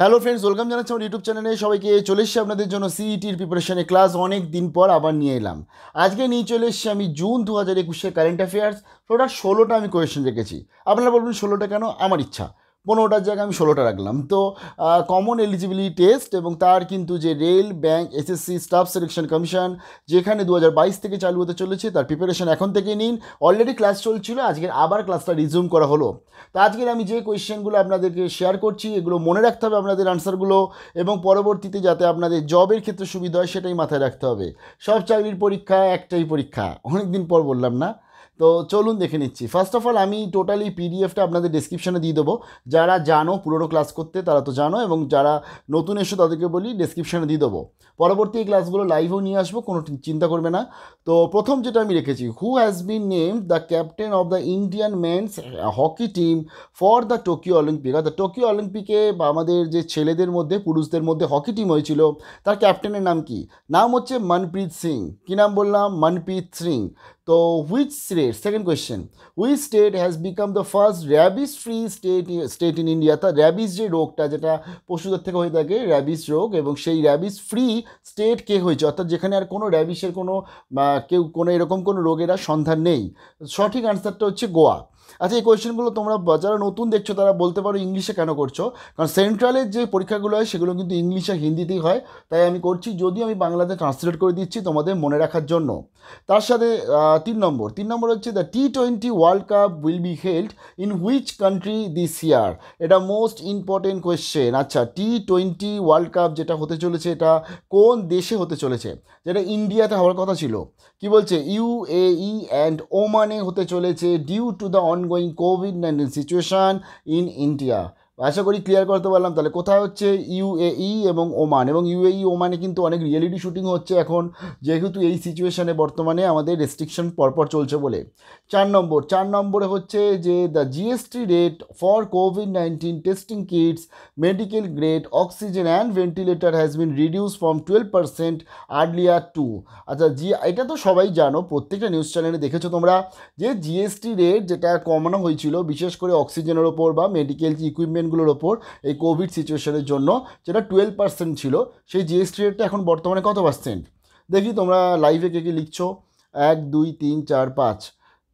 Hello friends welcome জানাচ্ছি আমার YouTube চ্যানেলে সবাইকে চলে এসেছি আপনাদের জন্য সিইটির প্রিপারেশনের ক্লাস অনেক দিন পর আবার নিয়ে এলাম আজকে নিয়ে চলে এসেছি আমি জুন দু হাজার একুশের কারেন্ট অ্যাফেয়ার্স টোটাল ষোলোটা আমি কোয়েশ্চেন রেখেছি আপনারা বলবেন ষোলোটা কেন আমার ইচ্ছা পনেরোটার জায়গায় আমি ষোলোটা রাখলাম তো কমন এলিজিবিলিটি টেস্ট এবং তার কিন্তু যে rail bank SSC staff selection commission যেখানে দু থেকে চালু হতে চলেছে তার প্রিপারেশন এখন থেকে নিন অলরেডি ক্লাস চলছিল আজকের আবার ক্লাসটা রিজিউম করা হলো তো আজকের আমি যে কোয়েশ্চেনগুলো আপনাদেরকে শেয়ার করছি এগুলো মনে রাখতে হবে আপনাদের আনসারগুলো এবং পরবর্তীতে যাতে আপনাদের জবের ক্ষেত্রে সুবিধা হয় সেটাই মাথায় রাখতে হবে সব চাকরির পরীক্ষা একটাই পরীক্ষা অনেকদিন পর বললাম না তো চলুন দেখে নিচ্ছি ফার্স্ট অফ অল আমি টোটালি পিডিএফটা আপনাদের ডিসক্রিপশানে দিয়ে দেবো যারা জানো পুরোনো ক্লাস করতে তারা তো জানো এবং যারা নতুন এসো তাদেরকে বলি ডিসক্রিপশানে দিয়ে দেবো পরবর্তী ক্লাসগুলো লাইভেও নিয়ে আসবো কোনো চিন্তা করবে না তো প্রথম যেটা আমি রেখেছি who has been name the captain of the Indian men's hockey team for the Tokyo Olympic অর্থাৎ টোকিও অলিম্পিকে বা আমাদের যে ছেলেদের মধ্যে পুরুষদের মধ্যে হকি টিম হয়েছিল তার ক্যাপ্টেনের নাম কি নাম হচ্ছে মনপ্রীত সিং কী নাম বললাম মনপ্রীত সিং তো which state second question which state has become the first rabies free state state in India তা র্যাবিস যে রোগটা যেটা পশুদের থেকে হয়ে থাকে র্যাবিস রোগ এবং সেই র্যাবিস ফ্রি স্টেট কে হয়েছে অর্থাৎ যেখানে আর কোনো র্যাবিসের কোনো কেউ কোনো এরকম কোনো রোগের আর সন্ধান নেই সঠিক আনসারটা হচ্ছে গোয়া আচ্ছা এই কোয়েশ্চেনগুলো তোমরা যারা নতুন দেখছো তারা বলতে পারো ইংলিশে কেন করছো কারণ সেন্ট্রালের যে পরীক্ষাগুলো হয় সেগুলো কিন্তু ইংলিশে হিন্দিতেই হয় তাই আমি করছি যদি আমি বাংলাতে ট্রান্সলেট করে দিচ্ছি তোমাদের মনে রাখার জন্য তার সাথে তিন নম্বর তিন নম্বর হচ্ছে the T twenty world cup will be held in which country this year এটা মোস্ট ইম্পর্টেন্ট কোয়েশ্চেন আচ্ছা টি টোয়েন্টি ওয়ার্ল্ড কাপ যেটা হতে চলেছে এটা কোন দেশে হতে চলেছে যেটা ইন্ডিয়াতে হওয়ার কথা ছিল কি বলছে ইউ ই অ্যান্ড ওমানে হতে চলেছে due to the ongoing COVID-19 situation in India. আশা করি ক্লিয়ার করতে পারলাম তাহলে কোথায় হচ্ছে ইউএই এবং ওমান এবং ইউএই ওমানে কিন্তু অনেক রিয়েলিটি শুটিং হচ্ছে এখন যেহেতু এই সিচুয়েশানে বর্তমানে আমাদের রেস্ট্রিকশন পরপর চলছে বলে চার নম্বর চার নম্বরে হচ্ছে যে the GST rate for COVID nineteen testing kits medical grade oxygen and ventilator has been reduce from twelve percent earlier to আচ্ছা জি এটা তো সবাই জানো প্রত্যেকটা নিউজ চ্যানেলে দেখেছো তোমরা যে জিএসটি রেট যেটা কমানো হয়েছিল বিশেষ করে অক্সিজেনের ওপর বা মেডিকেল ইকুইপমেন্ট লেনদেনগুলোর ওপর এই কোভিড সিচুয়েশনের জন্য যেটা টুয়েলভ পার্সেন্ট ছিল সেই জিএসটি রেটটা এখন বর্তমানে কত পার্সেন্ট দেখি তোমরা লাইভে কে কে লিখছ এক দুই তিন চার পাঁচ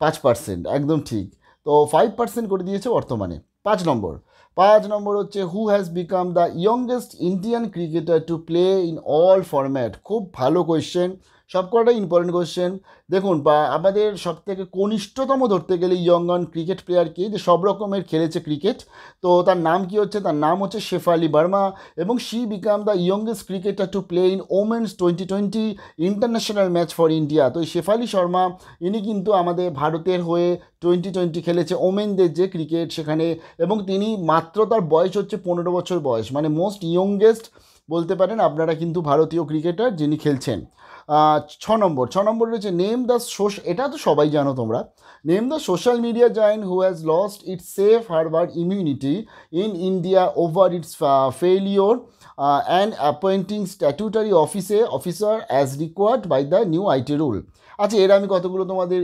পাঁচ পার্সেন্ট একদম ঠিক তো ফাইভ পার্সেন্ট করে দিয়েছে বর্তমানে পাঁচ নম্বর পাঁচ নম্বর হচ্ছে who has become the youngest Indian cricketer to play in all format খুব ভালো কোয়েশ্চেন সবকটাই ইম্পর্টেন্ট কোয়েশ্চেন দেখুন বা আমাদের সব থেকে কনিষ্ঠতম ধরতে গেলে ইয়ংগন ক্রিকেট প্লেয়ারকে যে সব রকমের খেলেছে ক্রিকেট তো তার নাম কি হচ্ছে তার নাম হচ্ছে শেফালি বার্মা এবং she become the youngest cricketer to play in women's twenty twenty international match for India তো এই শেফালি শর্মা ইনি কিন্তু আমাদের ভারতের হয়ে টোয়েন্টি টোয়েন্টি খেলেছে ওমেনদের যে ক্রিকেট সেখানে এবং তিনি মাত্র তার বয়স হচ্ছে পনেরো বছর বয়স মানে মোস্ট ইয়ংগেস্ট বলতে পারেন আপনারা কিন্তু ভারতীয় ক্রিকেটার যিনি খেলছেন ছ নম্বর ছ নম্বর রয়েছে নেম দ্য সোশ এটা তো সবাই জানো তোমরা name the social media giant who has lost its safe harbour immunity in India over its failure and appointing statutory অফিসে officer as required by the new IT rule আচ্ছা এর আমি কতগুলো তোমাদের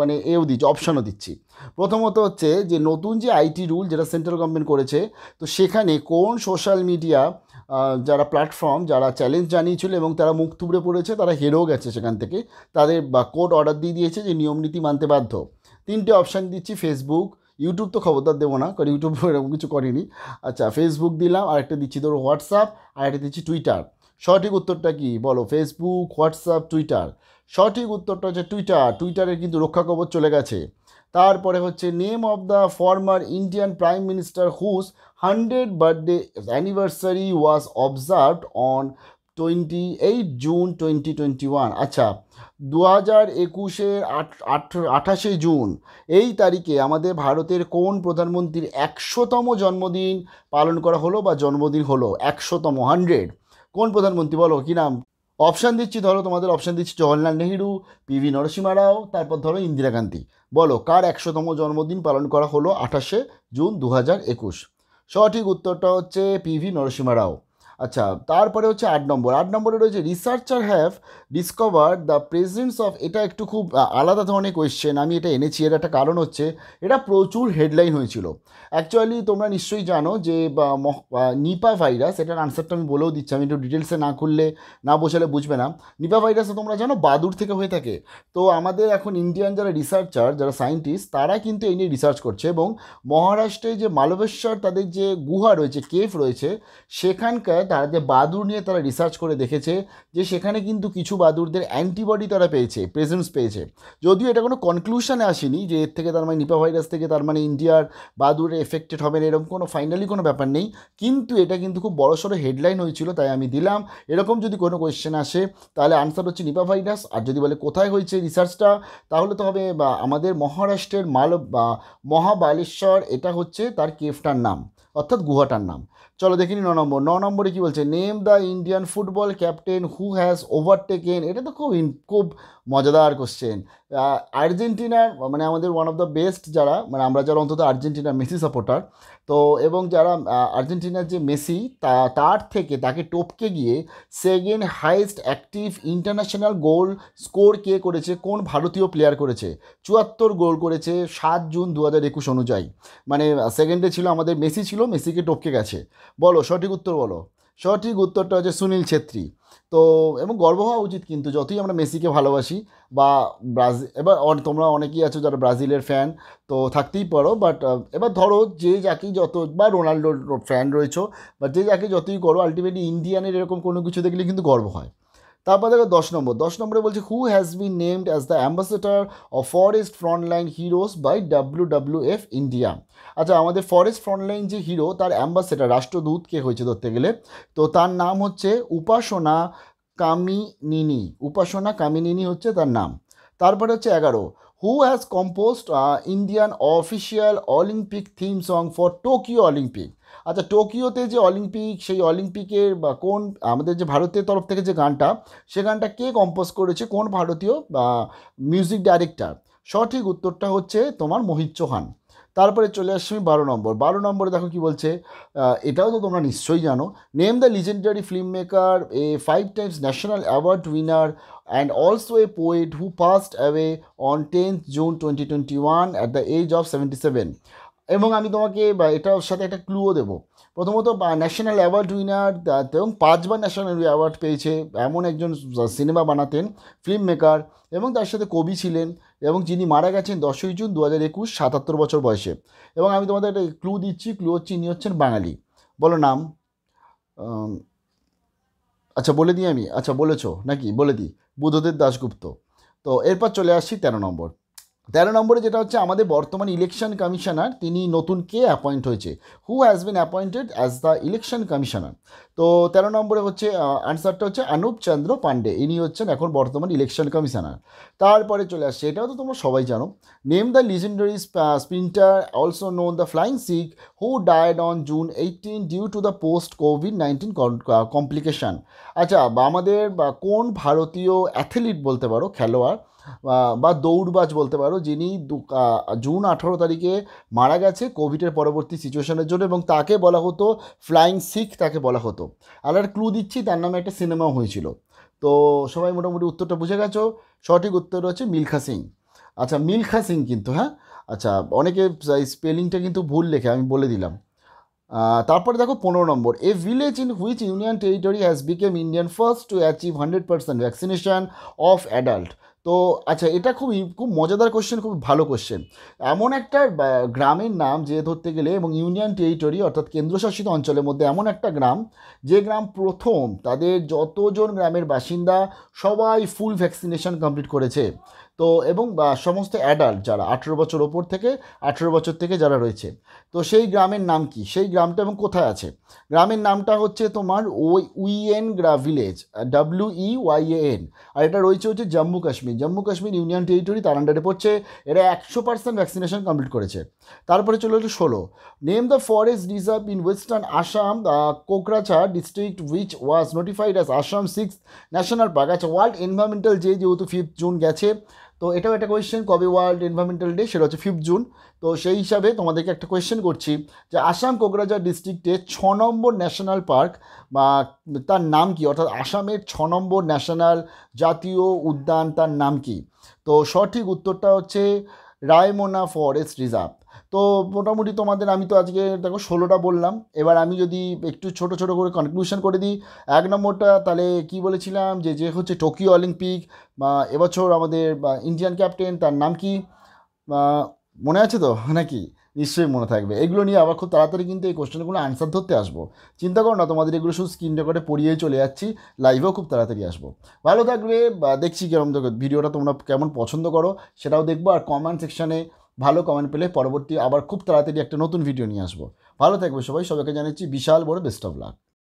মানে এও দিচ্ছি অপশানও দিচ্ছি প্রথমত হচ্ছে যে নতুন যে আইটি রুল যেটা সেন্ট্রাল গভর্নমেন্ট করেছে তো সেখানে কোন সোশ্যাল মিডিয়া যারা প্ল্যাটফর্ম যারা চ্যালেঞ্জ জানিয়েছিল এবং তারা মুখ থুবড়ে পড়েছে তারা হেরেও গেছে সেখান থেকে তাদের বা কোর্ট অর্ডার দিয়ে দিয়েছে যে নিয়ম নীতি মানতে বাধ্য তিনটে অপশান দিচ্ছি ফেসবুক ইউটিউব তো খবরদার দেবো না কারণ ইউটিউব এরকম কিছু করেনি আচ্ছা ফেসবুক দিলাম আরেকটা দিচ্ছি ধরো হোয়াটসঅ্যাপ আরেকটা দিচ্ছি টুইটার সঠিক উত্তরটা কি বলো ফেসবুক হোয়াটসঅ্যাপ টুইটার সঠিক উত্তরটা হচ্ছে টুইটার টুইটারের কিন্তু রক্ষা কবচ চলে গেছে তারপরে হচ্ছে name of the former Indian prime minister whose hundred birthday anniversary was observed on twenty eight June twenty twenty one আচ্ছা দু হাজার একুশের আঠাশে জুন এই তারিখে আমাদের ভারতের কোন প্রধানমন্ত্রীর একশোতম জন্মদিন পালন করা হলো বা জন্মদিন হলো একশোতম হান্ড্রেড কোন প্রধানমন্ত্রী বলো কী নাম অপশান দিচ্ছি ধরো তোমাদের অপশান দিচ্ছি জওয়াহরলাল পি পিভি নরসিমা রাও তারপর ধরো ইন্দিরা গান্ধী বলো কার একশোতম জন্মদিন পালন করা হলো আঠাশে জুন দু হাজার একুশ সঠিক উত্তরটা হচ্ছে পিভি নরসিমা রাও আচ্ছা তারপরে হচ্ছে আট নম্বর আট নম্বরে রয়েছে researcher have discover the presence of এটা একটু খুব আলাদা ধরনের কোয়েশ্চেন আমি এটা এনেছি এর একটা কারণ হচ্ছে এটা প্রচুর হেডলাইন হয়েছিল অ্যাকচুয়ালি তোমরা নিশ্চয়ই জানো যে নিপা ভাইরাস এটার আনসারটা আমি বলেও দিচ্ছি আমি একটু ডিটেলসে না খুললে না বোঝালে বুঝবে না নিপা ভাইরাস তোমরা জানো বাদুর থেকে হয়ে থাকে তো আমাদের এখন ইন্ডিয়ান যারা রিসার্চার যারা সায়েন্টিস্ট তারা কিন্তু এই নিয়ে রিসার্চ করছে এবং মহারাষ্ট্রে যে মালবেশ্বর তাদের যে গুহা রয়েছে কেফ রয়েছে সেখানকার জায়গা যে বাদুর নিয়ে তারা রিসার্চ করে দেখেছে যে সেখানে কিন্তু কিছু বাদুরদের অ্যান্টিবডি তারা পেয়েছে প্রেজেন্স পেয়েছে যদিও এটা কোনো কনক্লুশনে আসেনি যে এর থেকে তার মানে নিপা ভাইরাস থেকে তার মানে ইন্ডিয়ার বাদুর এফেক্টেড হবে না এরকম কোনো ফাইনালি কোনো ব্যাপার নেই কিন্তু এটা কিন্তু খুব বড়সড় সড়ো হেডলাইন হয়েছিল তাই আমি দিলাম এরকম যদি কোনো কোয়েশ্চেন আসে তাহলে আনসার হচ্ছে নিপা ভাইরাস আর যদি বলে কোথায় হয়েছে রিসার্চটা তাহলে তো হবে আমাদের মহারাষ্ট্রের মাল বা মহাবালেশ্বর এটা হচ্ছে তার কেফটার নাম অর্থাৎ গুহাটার নাম চলো দেখে নি ন নম্বর ন নম্বরে কী বলছে name the Indian football captain who has overtaken এটা তো খুব খুব মজাদার কোশ্চেন আর্জেন্টিনার মানে আমাদের ওয়ান অফ দ্য বেস্ট যারা মানে আমরা যারা অন্তত আর্জেন্টিনার মেসি সাপোর্টার তো এবং যারা আর্জেন্টিনার যে মেসি তা তার থেকে তাকে টপকে গিয়ে second highest active international goal scorer কে করেছে কোন ভারতীয় প্লেয়ার করেছে চুয়াত্তর গোল করেছে সাত জুন দু হাজার একুশ অনুযায়ী মানে সেকেন্ডে ছিল আমাদের মেসি ছিল মেসিকে টপকে গেছে বলো সঠিক উত্তর বলো সঠিক উত্তরটা হচ্ছে সুনীল ছেত্রী তো এবং গর্ব হওয়া উচিত কিন্তু যতই আমরা মেসিকে ভালোবাসি বা ব্রাজিল এবার তোমরা অনেকেই আছো যারা ব্রাজিলের ফ্যান তো থাকতেই পারো বাট এবার ধরো যে যাকেই যত বা রোনাল্ডোর ফ্যান রয়েছো বা যে যাকে যতই করো আলটিমেটলি ইন্ডিয়ানের এরকম কোনো কিছু দেখলে কিন্তু গর্ব হয় তারপর দেখো দশ নম্বর দশ নম্বরে বলছে who has been named as the ambassador of forest frontline heroes by W W F India আচ্ছা আমাদের ফরেস্ট ফ্রন্টলাইন যে হিরো তার অ্যাম্বাসেডার রাষ্ট্রদূত কে হয়েছে ধরতে গেলে তো তার নাম হচ্ছে উপাসনা কামিনিনি উপাসনা কামিনিনি হচ্ছে তার নাম তারপরে হচ্ছে এগারো who has composed Indian official Olympic theme song for Tokyo Olympic আচ্ছা টোকিওতে যে অলিম্পিক সেই অলিম্পিকের বা কোন আমাদের যে ভারতের তরফ থেকে যে গানটা সে গানটা কে কম্পোজ করেছে কোন ভারতীয় বা মিউজিক ডাইরেক্টর সঠিক উত্তরটা হচ্ছে তোমার মোহিত চৌহান তারপরে চলে আসছি আমি বারো নম্বর বারো নম্বরে দেখো কি বলছে এটাও তো তোমরা নিশ্চয়ই জানো name the legendary film maker a five times national award winner and also a poet who passed away on tenth June twenty twenty one at the age of seventy seven এবং আমি তোমাকে এটার সাথে একটা ক্লুও দেবো প্রথমত ন্যাশনাল অ্যাওয়ার্ড উইনার এবং পাঁচবার ন্যাশনাল অ্যাওয়ার্ড পেয়েছে এমন একজন সিনেমা বানাতেন ফিল্ম মেকার এবং তার সাথে কবি ছিলেন এবং যিনি মারা গেছেন দশই জুন দু হাজার একুশ সাতাত্তর বছর বয়সে এবং আমি তোমাদের একটা ক্লু দিচ্ছি ক্লু হচ্ছে ইনি হচ্ছেন বাঙালি বলো নাম আচ্ছা বলে দিই আমি আচ্ছা বলেছো নাকি বলে দিই বুদ্ধদেব দাশগুপ্ত তো এরপর চলে আসছি তেরো নম্বর তেরো নম্বরে যেটা হচ্ছে আমাদের বর্তমান ইলেকশন কমিশনার তিনি নতুন কে অ্যাপয়েন্ট হয়েছে who has been appointed as the election commissioner তো তেরো নম্বরে হচ্ছে আনসারটা হচ্ছে অনুপ চন্দ্র পাণ্ডে ইনি হচ্ছেন এখন বর্তমান ইলেকশন কমিশনার তারপরে চলে আসছে এটাও তো তোমরা সবাই জানো name the legendary sprinter also known the flying Sikh who died on June eighteen due to the post COVID nineteen complication আচ্ছা আমাদের কোন ভারতীয় অ্যাথলিট বলতে পারো খেলোয়াড় বা দৌড়বাজ বলতে পারো যিনি জুন আঠারো তারিখে মারা গেছে কোভিডের পরবর্তী সিচুয়েশনের জন্য এবং তাকে বলা হতো ফ্লাইং শিখ তাকে বলা হতো আর একটা ক্লু দিচ্ছি তার নামে একটা সিনেমাও হয়েছিল তো সবাই মোটামুটি উত্তরটা বুঝে গেছো সঠিক উত্তর হচ্ছে মিলখা সিং আচ্ছা মিলখা সিং কিন্তু হ্যাঁ আচ্ছা অনেকে স্পেলিংটা কিন্তু ভুল লেখে আমি বলে দিলাম তারপরে দেখো পনেরো number a village in which union territory has become Indian first to achieve hundred percent vaccination of adult তো আচ্ছা এটা খুব খুব মজাদার কোশ্চেন খুব ভালো কোশ্চেন এমন একটা গ্রামের নাম যে ধরতে গেলে এবং ইউনিয়ন টেরিটরি অর্থাৎ কেন্দ্রশাসিত অঞ্চলের মধ্যে এমন একটা গ্রাম যে গ্রাম প্রথম তাদের যতজন গ্রামের বাসিন্দা সবাই ফুল ভ্যাকসিনেশন কমপ্লিট করেছে তো এবং সমস্ত অ্যাডাল্ট যারা আঠেরো বছর ওপর থেকে আঠেরো বছর থেকে যারা রয়েছে তো সেই গ্রামের নাম কি সেই গ্রামটা এবং কোথায় আছে গ্রামের নামটা হচ্ছে তোমার ওই উইএন গ্রা village W E Y N R এটা রয়েছে হচ্ছে জম্মু কাশ্মীর জম্মু কাশ্মীর ইউনিয়ন টেরিটরি তার আন্ডারে পড়ছে এরা একশো পার্সেন্ট ভ্যাকসিনেশন কমপ্লিট করেছে তারপরে চলে হচ্ছে ষোলো name the forest reserve in western Assam the Kokrajhar district which was notified as Assam six national park আচ্ছা ওয়ার্ল্ড এনভায়রনমেন্টাল যে যেহেতু ফিফথ জুন গেছে তো এটাও একটা কোয়েশ্চেন কবে ওয়ার্ল্ড এনভায়রমেন্টাল ডে সেটা হচ্ছে ফিফথ জুন তো সেই হিসাবে তোমাদেরকে একটা কোয়েশ্চেন করছি যে আসাম কোকরাঝার ডিস্ট্রিক্টে ছ নম্বর ন্যাশনাল পার্ক বা তার নাম কি অর্থাৎ আসামের ছ নম্বর ন্যাশনাল জাতীয় উদ্যান তার নাম কি তো সঠিক উত্তরটা হচ্ছে রায়মোনা ফরেস্ট রিজার্ভ তো মোটামুটি তোমাদের আমি তো আজকে দেখো ষোলোটা বললাম এবার আমি যদি একটু ছোট ছোট করে কনক্লুশন করে দিই এক নম্বরটা তাহলে কি বলেছিলাম যে যে হচ্ছে টোকিও অলিম্পিক বা এবছর আমাদের ইন্ডিয়ান ক্যাপ্টেন তার নাম কি মনে আছে তো নাকি নিশ্চয়ই মনে থাকবে এগুলো নিয়ে আবার খুব তাড়াতাড়ি কিন্তু এই কোশ্চেনগুলো আনসার ধরতে আসবো চিন্তা করো না তোমাদের এগুলো শুধু স্ক্রিন রেকর্ডে পড়িয়ে চলে যাচ্ছি লাইভেও খুব তাড়াতাড়ি আসবো ভালো থাকবে বা দেখছি কেমন ভিডিওটা তোমরা কেমন পছন্দ করো সেটাও দেখবো আর কমেন্ট সেকশানে ভালো কমেন্ট পেলে পরবর্তী আবার খুব তাড়াতাড়ি একটা নতুন ভিডিও নিয়ে আসবো ভালো থাকবে সবাই সবাইকে জানাচ্ছি বিশাল বড় বেস্ট অফ লাক